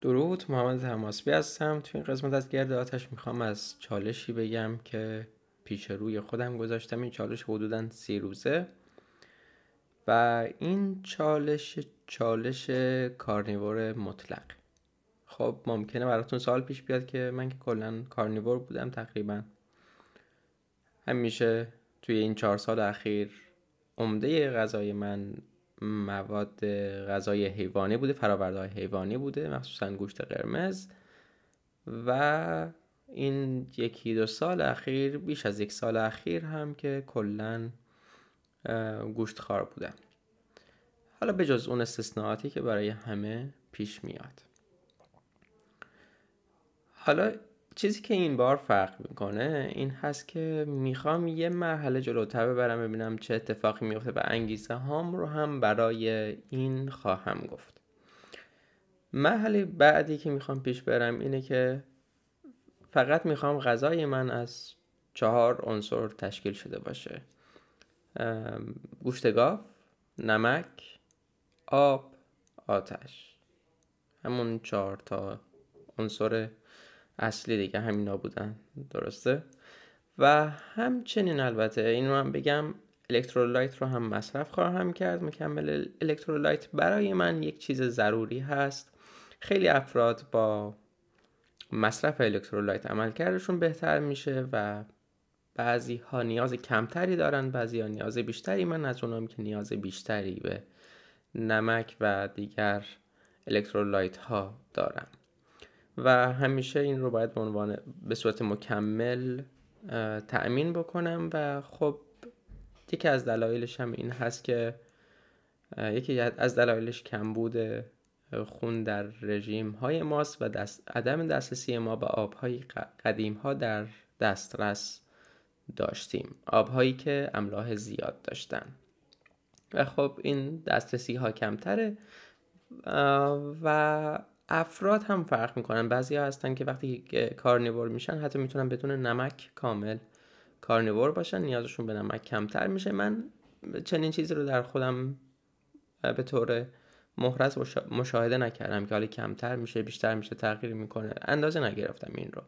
درود محمد تماسبی هستم توی این قسمت از گرد آتش میخوام از چالشی بگم که پیش روی خودم گذاشتم این چالش حدودا سی روزه و این چالش چالش کارنیور مطلق خب ممکنه براتون سال پیش بیاد که من که کلا کارنیور بودم تقریبا همیشه توی این چهار سال اخیر عمده غذای من مواد غذای حیوانی بوده فراوردهای حیوانی بوده مخصوصا گوشت قرمز و این یکی دو سال اخیر بیش از یک سال اخیر هم که کلا گوشت خار بودن حالا به جز اون استثناءاتی که برای همه پیش میاد حالا چیزی که این بار فرق میکنه این هست که میخوام یه مرحله جلوتر ببرم ببینم چه اتفاقی میفته و انگیزه هام رو هم برای این خواهم گفت مرحله بعدی که میخوام پیش برم اینه که فقط میخوام غذای من از چهار عنصر تشکیل شده باشه گوشت گاو نمک آب آتش همون چهار تا عنصر اصلی دیگه همینا بودن درسته و همچنین البته این رو هم بگم الکترولایت رو هم مصرف خواهم کرد مکمل الکترولایت برای من یک چیز ضروری هست خیلی افراد با مصرف الکترولایت عملکردشون بهتر میشه و بعضی ها نیاز کمتری دارن بعضی ها نیاز بیشتری من از اونام که نیاز بیشتری به نمک و دیگر الکترولایت ها دارم و همیشه این رو باید به عنوان به صورت مکمل تأمین بکنم و خب یکی از دلایلش هم این هست که یکی از دلایلش کمبود خون در رژیم های ماست و دست، عدم دسترسی ما به آبهای قدیم ها در دسترس داشتیم آبهایی که املاح زیاد داشتن و خب این دسترسی ها کمتره و افراد هم فرق میکنن بعضی ها هستن که وقتی کارنیور میشن حتی میتونن بدون نمک کامل کارنیور باشن نیازشون به نمک کمتر میشه من چنین چیزی رو در خودم به طور محرز مشاهده نکردم که حالا کمتر میشه بیشتر میشه تغییر میکنه اندازه نگرفتم این رو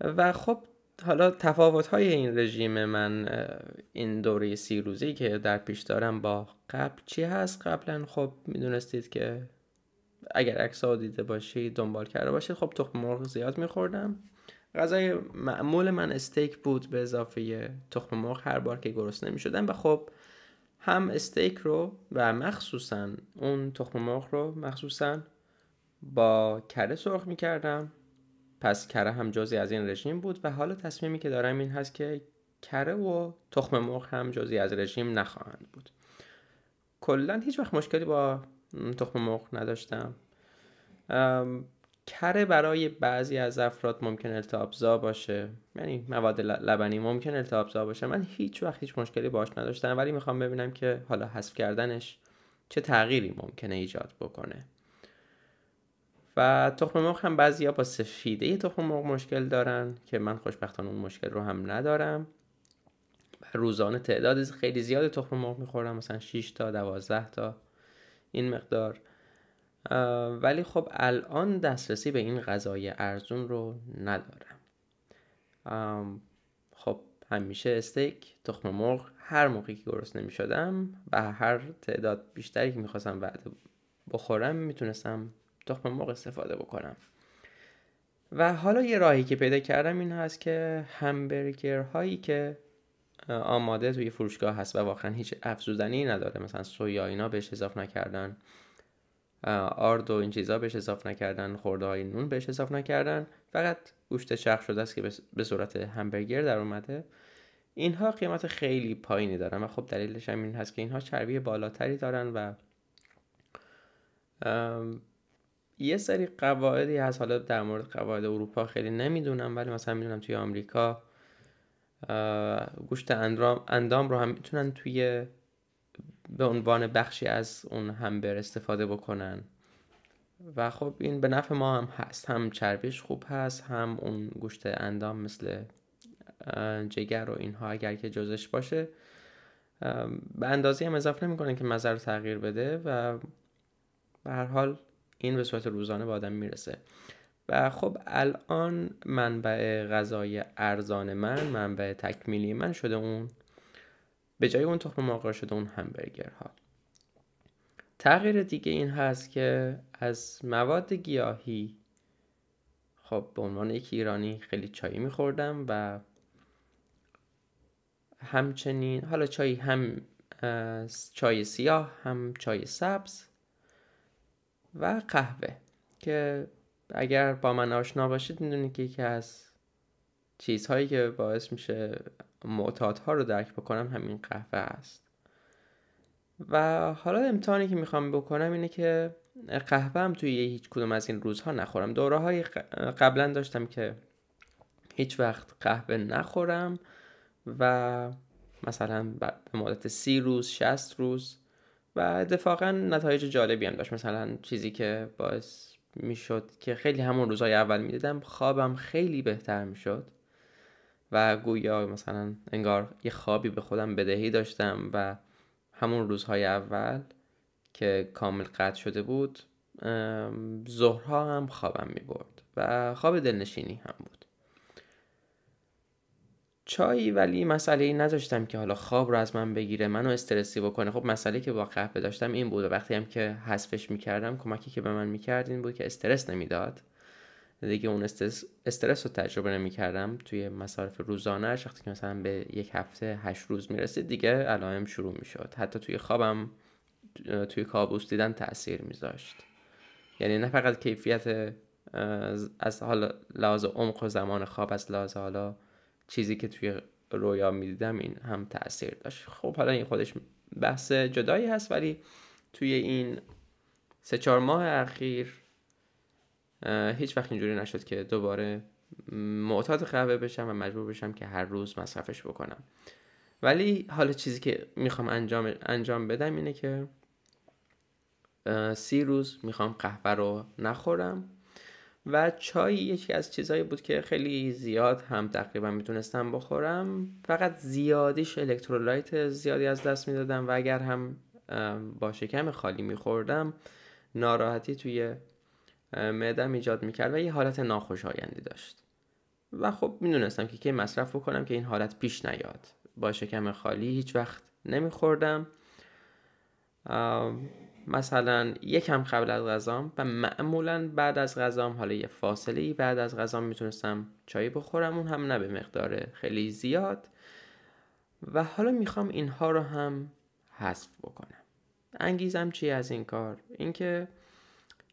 و خب حالا تفاوت های این رژیم من این دوره سی روزی که در پیش دارم با قبل چی هست قبلا خب میدونستید که اگر عکس ها دیده باشید دنبال کرده باشید خب تخم مرغ زیاد میخوردم غذای معمول من استیک بود به اضافه تخم مرغ هر بار که گرسنه نمیشدم و خب هم استیک رو و مخصوصا اون تخم مرغ رو مخصوصا با کره سرخ میکردم پس کره هم جزی از این رژیم بود و حالا تصمیمی که دارم این هست که کره و تخم مرغ هم جزی از رژیم نخواهند بود کلا هیچ وقت مشکلی با تخم خب مرغ نداشتم کره برای بعضی از افراد ممکن التابزا باشه یعنی مواد لبنی ممکن التابزا باشه من هیچ وقت هیچ مشکلی باش نداشتم ولی میخوام ببینم که حالا حذف کردنش چه تغییری ممکنه ایجاد بکنه و تخم مرغ هم ها با سفیده تخم مرغ مشکل دارن که من خوشبختانه اون مشکل رو هم ندارم روزانه تعداد خیلی زیاد تخم مرغ میخورم مثلا 6 تا 12 تا این مقدار ولی خب الان دسترسی به این غذای ارزون رو ندارم خب همیشه استیک تخم مرغ هر موقعی که نمی نمیشدم و هر تعداد بیشتری که میخواستم بعد بخورم میتونستم تخم مرغ استفاده بکنم و حالا یه راهی که پیدا کردم این هست که همبرگرهایی که آماده توی فروشگاه هست و واقعا هیچ افزودنی نداره مثلا سویا اینا بهش اضاف نکردن آرد و این چیزا بهش اضاف نکردن خورده های نون بهش اضاف نکردن فقط گوشت چرخ شده است که به صورت همبرگر در اومده اینها قیمت خیلی پایینی دارن و خب دلیلش هم این هست که اینها چربی بالاتری دارن و یه سری قواعدی هست حالا در مورد قواعد اروپا خیلی نمیدونم ولی مثلا میدونم توی آمریکا گوشت اندام, اندام رو هم میتونن توی به عنوان بخشی از اون همبر استفاده بکنن و خب این به نفع ما هم هست هم چربیش خوب هست هم اون گوشت اندام مثل جگر و اینها اگر که جزش باشه به اندازه هم اضافه نمیکنن که مزه رو تغییر بده و به هر حال این به صورت روزانه به آدم میرسه و خب الان منبع غذای ارزان من منبع تکمیلی من شده اون به جای اون تخم مرغ شده اون همبرگرها تغییر دیگه این هست که از مواد گیاهی خب به عنوان یک ایرانی خیلی چای میخوردم و همچنین حالا چای هم چای سیاه هم چای سبز و قهوه که اگر با من آشنا باشید میدونید که یکی از چیزهایی که باعث میشه معتادها رو درک بکنم همین قهوه است و حالا امتحانی که میخوام بکنم اینه که قهوه هم توی هیچ کدوم از این روزها نخورم دوره های قبلا داشتم که هیچ وقت قهوه نخورم و مثلا به مدت سی روز شست روز و اتفاقا نتایج جالبی هم داشت مثلا چیزی که باعث میشد که خیلی همون روزهای اول میدیدم خوابم خیلی بهتر میشد و گویا مثلا انگار یه خوابی به خودم بدهی داشتم و همون روزهای اول که کامل قطع شده بود ظهرها هم خوابم می برد و خواب دلنشینی هم بود چایی ولی مسئله ای نداشتم که حالا خواب رو از من بگیره منو استرسی بکنه خب مسئله که با قهوه داشتم این بود وقتی هم که حذفش میکردم کمکی که به من میکرد این بود که استرس نمیداد دیگه اون استرس, استرس رو تجربه نمیکردم توی مصارف روزانه وقتی که مثلا به یک هفته هشت روز میرسید دیگه علائم شروع میشد حتی توی خوابم توی کابوس دیدن تاثیر میذاشت یعنی نه فقط کیفیت از حال لحاظ عمق و زمان خواب از لحاظ حالا چیزی که توی رویا میدیدم این هم تاثیر داشت خب حالا این خودش بحث جدایی هست ولی توی این سه چهار ماه اخیر هیچ وقت اینجوری نشد که دوباره معتاد قهوه بشم و مجبور بشم که هر روز مصرفش بکنم ولی حالا چیزی که میخوام انجام, انجام بدم اینه که سی روز میخوام قهوه رو نخورم و چای یکی از چیزهایی بود که خیلی زیاد هم تقریبا میتونستم بخورم فقط زیادیش الکترولایت زیادی از دست میدادم و اگر هم با شکم خالی میخوردم ناراحتی توی معدم ایجاد میکرد و یه حالت ناخوشایندی داشت و خب میدونستم که کی مصرف بکنم که این حالت پیش نیاد با شکم خالی هیچ وقت نمیخوردم مثلا یکم قبل از غذام و معمولا بعد از غذام حالا یه فاصله ای بعد از غذام میتونستم چای بخورم اون هم نه به مقدار خیلی زیاد و حالا میخوام اینها رو هم حذف بکنم انگیزم چی از این کار اینکه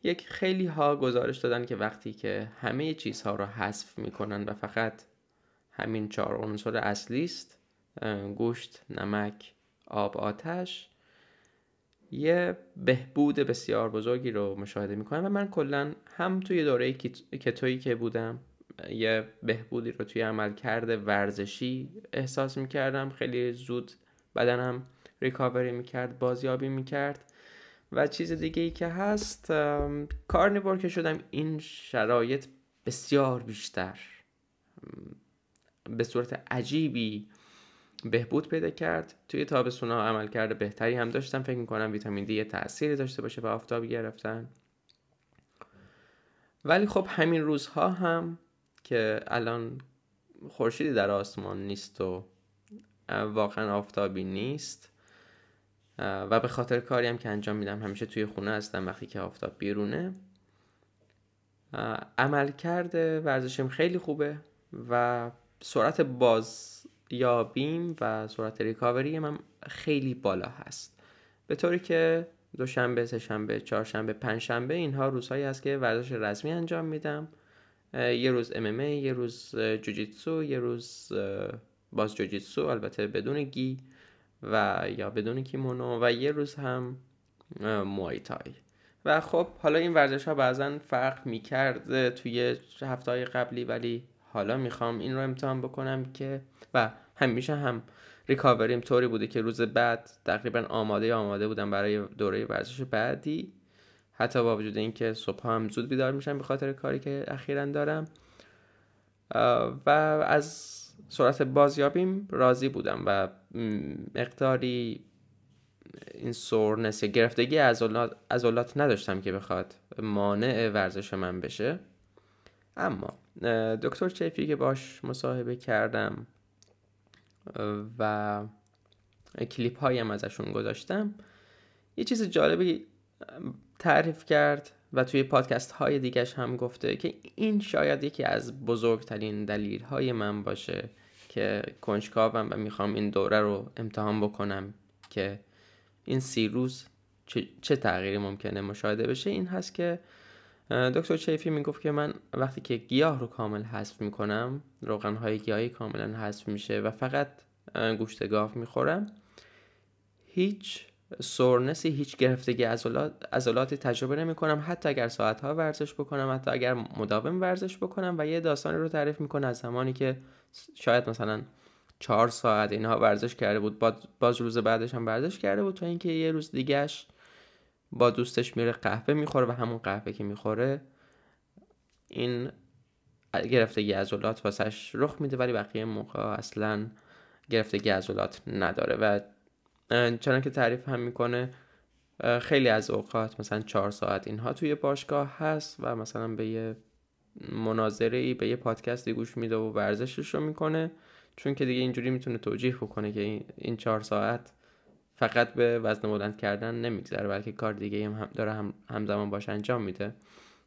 یک خیلی ها گزارش دادن که وقتی که همه چیزها رو حذف میکنن و فقط همین چهار عنصر اصلی است گوشت نمک آب آتش یه بهبود بسیار بزرگی رو مشاهده میکنم و من کلا هم توی دوره کتویی که بودم یه بهبودی رو توی عمل کرده ورزشی احساس میکردم خیلی زود بدنم ریکاوری میکرد بازیابی میکرد و چیز دیگه ای که هست کارنیور که شدم این شرایط بسیار بیشتر به صورت عجیبی بهبود پیدا کرد توی تابستون ها عمل کرده بهتری هم داشتم فکر میکنم ویتامین دی تأثیری داشته باشه و آفتابی گرفتن ولی خب همین روزها هم که الان خورشیدی در آسمان نیست و واقعا آفتابی نیست و به خاطر کاری هم که انجام میدم همیشه توی خونه هستم وقتی که آفتاب بیرونه عمل کرده ورزشم خیلی خوبه و سرعت باز یا بیم و سرعت ریکاوری من خیلی بالا هست به طوری که دوشنبه، سهشنبه، چهارشنبه، پنجشنبه اینها روزهایی هست که ورزش رزمی انجام میدم یه روز MMA، یه روز جوجیتسو، یه روز باز جوجیتسو البته بدون گی و یا بدون کیمونو و یه روز هم موایتای و خب حالا این ورزش ها بعضا فرق میکرد توی هفته های قبلی ولی حالا میخوام این رو امتحان بکنم که و همیشه هم ریکاوریم طوری بوده که روز بعد تقریبا آماده آماده بودم برای دوره ورزش بعدی حتی با وجود اینکه صبح هم زود بیدار میشم به خاطر کاری که اخیرا دارم و از سرعت بازیابیم راضی بودم و مقداری این سورنس یا گرفتگی عضلات نداشتم که بخواد مانع ورزش من بشه اما دکتر چفی که باش مصاحبه کردم و کلیپ هایم ازشون گذاشتم یه چیز جالبی تعریف کرد و توی پادکست های دیگش هم گفته که این شاید یکی از بزرگترین دلیل های من باشه که کنجکاوم و میخوام این دوره رو امتحان بکنم که این سی روز چه, چه تغییری ممکنه مشاهده بشه این هست که دکتر چیفی میگفت که من وقتی که گیاه رو کامل حذف میکنم های گیاهی کاملا حذف میشه و فقط گوشت گاو میخورم هیچ سورنسی هیچ گرفتگی عضلات تجربه نمی کنم حتی اگر ساعتها ورزش بکنم حتی اگر مداوم ورزش بکنم و یه داستانی رو تعریف میکنه از زمانی که شاید مثلا چهار ساعت اینها ورزش کرده بود باز روز بعدش هم ورزش کرده بود تا اینکه یه روز دیگهش با دوستش میره قهوه میخوره و همون قهوه که میخوره این گرفتگی عضلات واسش رخ میده ولی بقیه موقع اصلا گرفتگی عضلات نداره و چنان که تعریف هم میکنه خیلی از اوقات مثلا چهار ساعت اینها توی باشگاه هست و مثلا به یه مناظره ای به یه پادکستی گوش میده و ورزشش رو میکنه چون که دیگه اینجوری میتونه توجیح بکنه که این چهار ساعت فقط به وزن بلند کردن نمیگذره بلکه کار دیگه هم داره هم همزمان باش انجام میده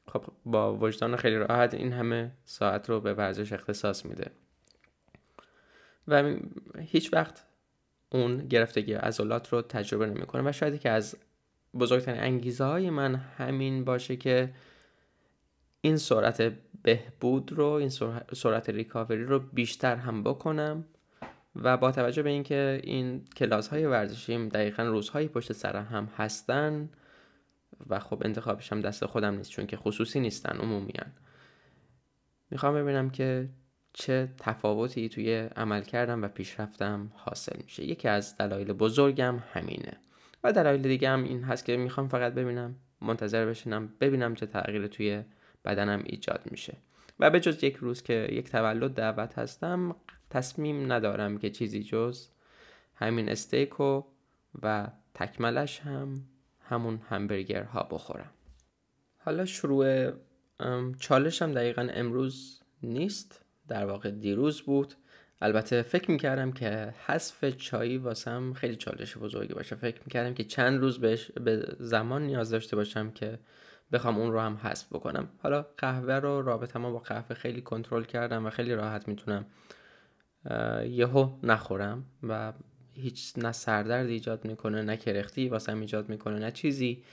خب با وجدان خیلی راحت این همه ساعت رو به ورزش اختصاص میده و هیچ وقت اون گرفتگی عضلات رو تجربه نمیکنه و شاید که از بزرگترین انگیزه های من همین باشه که این سرعت بهبود رو این سرعت ریکاوری رو بیشتر هم بکنم و با توجه به اینکه این کلاس های ورزشیم دقیقا روزهایی پشت سر هم هستن و خب انتخابش هم دست خودم نیست چون که خصوصی نیستن عمومیان میخوام ببینم که چه تفاوتی توی عمل کردم و پیشرفتم حاصل میشه یکی از دلایل بزرگم همینه و دلایل دیگه هم این هست که میخوام فقط ببینم منتظر بشینم ببینم چه تغییری توی بدنم ایجاد میشه و به جز یک روز که یک تولد دعوت هستم تصمیم ندارم که چیزی جز همین استیکو و تکملش هم همون همبرگر ها بخورم حالا شروع چالشم دقیقا امروز نیست در واقع دیروز بود البته فکر میکردم که حذف چایی واسم خیلی چالش بزرگی باشه فکر میکردم که چند روز بهش به زمان نیاز داشته باشم که بخوام اون رو هم حذف بکنم حالا قهوه رو رابطه ما با قهوه خیلی کنترل کردم و خیلی راحت میتونم یهو نخورم و هیچ نه سردرد ایجاد میکنه نه کرختی واسم ایجاد میکنه نه چیزی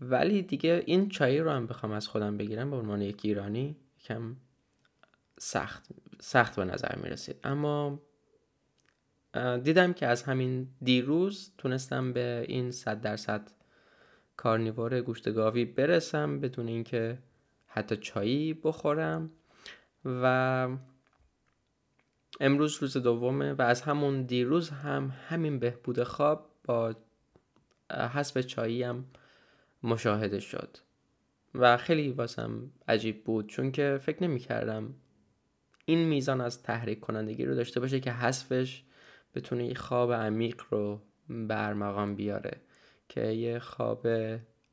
ولی دیگه این چای رو هم بخوام از خودم بگیرم به عنوان یک ایرانی کم سخت سخت به نظر میرسید اما دیدم که از همین دیروز تونستم به این صد درصد کارنیوار گوشت گاوی برسم بدون اینکه حتی چایی بخورم و امروز روز دومه و از همون دیروز هم همین بهبود خواب با حسب چایی هم مشاهده شد و خیلی واسم عجیب بود چون که فکر نمی کردم این میزان از تحریک کنندگی رو داشته باشه که حذفش بتونه خواب عمیق رو برمقام بیاره که یه خواب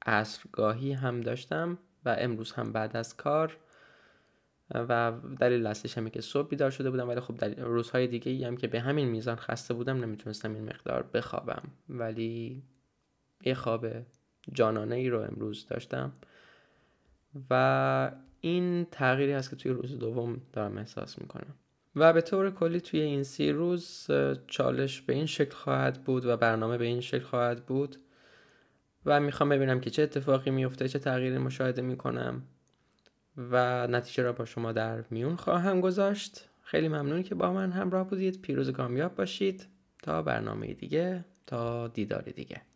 عصرگاهی هم داشتم و امروز هم بعد از کار و دلیل اصلیش همه که صبح بیدار شده بودم ولی خب دلیل روزهای دیگه ای هم که به همین میزان خسته بودم نمیتونستم این مقدار بخوابم ولی یه خواب جانانه ای رو امروز داشتم و این تغییری هست که توی روز دوم دارم احساس میکنم و به طور کلی توی این سی روز چالش به این شکل خواهد بود و برنامه به این شکل خواهد بود و میخوام ببینم که چه اتفاقی میفته چه تغییری مشاهده میکنم و نتیجه را با شما در میون خواهم گذاشت خیلی ممنون که با من همراه بودید پیروز و باشید تا برنامه دیگه تا دیدار دیگه